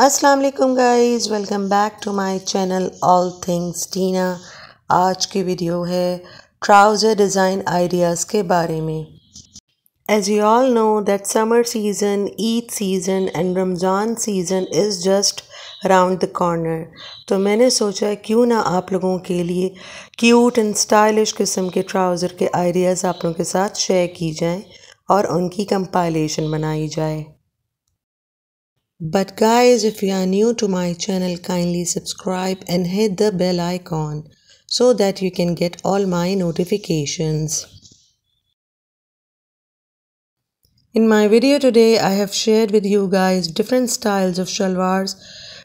अस्सलाम वालेकुम guys welcome back to my channel all things Tina आज की वीडियो है ट्राउज़र डिज़ाइन आइडियाज़ के बारे में as you all know that summer season Eid season and Ramzan season is just round the corner तो मैंने सोचा क्यों ना आप लोगों के लिए क्यूट एंड स्टाइलिश किस्म के ट्राउज़र के आइडियाज़ आप लोगों के साथ शेयर की जाएँ और उनकी कंपाइलेशन बनाई जाए But guys, if you are new to my channel, kindly subscribe and hit the bell icon so that you can get all my notifications. In my video today, I have shared with you guys different styles of shalwars,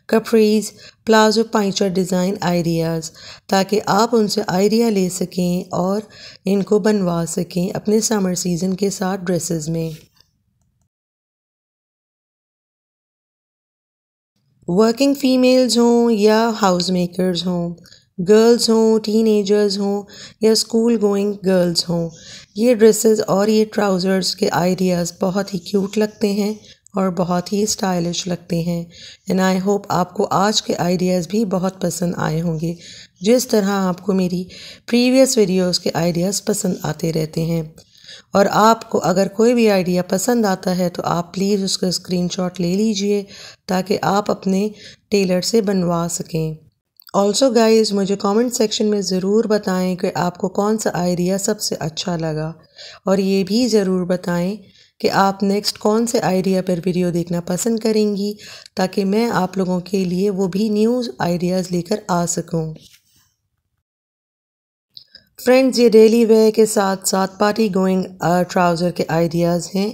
capris, plazo पाइचर design ideas ताकि आप उनसे idea ले सकें और इनको बनवा सकें अपने summer season के साथ dresses में वर्किंग फ़ीमेल्स हों या हाउस मेकर्स हों गर्ल्स हों टीन एजर्स हों या स्कूल गोइंग गर्ल्स हों ये ड्रेसेस और ये ट्राउज़र्स के आइडियाज़ बहुत ही क्यूट लगते हैं और बहुत ही स्टाइलिश लगते हैं एंड आई होप आपको आज के आइडियाज़ भी बहुत पसंद आए होंगे जिस तरह आपको मेरी प्रीवियस वीडियोस के आइडियाज़ पसंद आते रहते हैं और आपको अगर कोई भी आइडिया पसंद आता है तो आप प्लीज़ उसका स्क्रीनशॉट ले लीजिए ताकि आप अपने टेलर से बनवा सकें ऑल्सो गाइज मुझे कमेंट सेक्शन में ज़रूर बताएं कि आपको कौन सा आइडिया सबसे अच्छा लगा और ये भी ज़रूर बताएं कि आप नेक्स्ट कौन से आइडिया पर वीडियो देखना पसंद करेंगी ताकि मैं आप लोगों के लिए वो भी न्यूज़ आइडियाज़ लेकर आ सकूं फ्रेंड्स ये डेली वेयर के साथ साथ पार्टी गोइंग ट्राउज़र के आइडियाज़ हैं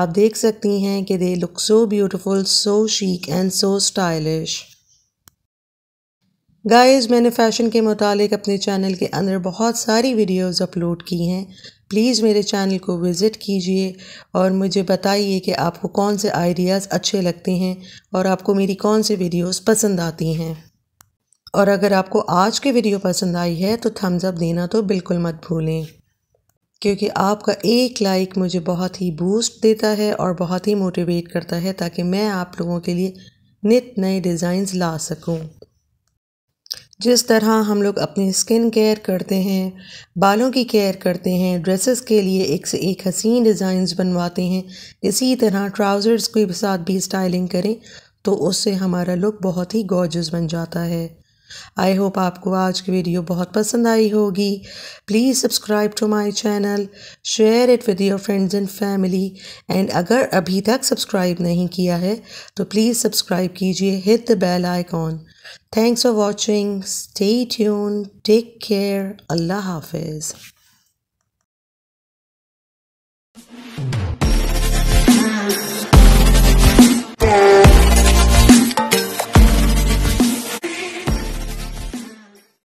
आप देख सकती हैं कि they look so beautiful so chic and so stylish guys मैंने फ़ैशन के मुतालिक अपने चैनल के अंदर बहुत सारी वीडियोस अपलोड की हैं प्लीज़ मेरे चैनल को विज़िट कीजिए और मुझे बताइए कि आपको कौन से आइडियाज़ अच्छे लगते हैं और आपको मेरी कौन सी वीडियोज़ पसंद आती हैं और अगर आपको आज की वीडियो पसंद आई है तो थम्स अप देना तो बिल्कुल मत भूलें क्योंकि आपका एक लाइक मुझे बहुत ही बूस्ट देता है और बहुत ही मोटिवेट करता है ताकि मैं आप लोगों के लिए नित नए डिज़ाइंस ला सकूं। जिस तरह हम लोग अपनी स्किन केयर करते हैं बालों की केयर करते हैं ड्रेसेस के लिए एक से एक हसीन डिज़ाइंस बनवाते हैं इसी तरह ट्राउज़र्स के साथ भी स्टाइलिंग करें तो उससे हमारा लुक बहुत ही गॉर्जस बन जाता है आई होप आपको आज की वीडियो बहुत पसंद आई होगी please subscribe to my channel share it with your friends and family एंड अगर अभी तक सब्सक्राइब नहीं किया है तो प्लीज़ सब्सक्राइब कीजिए hit the bell icon thanks for watching stay tune take care अल्लाह हाफिज़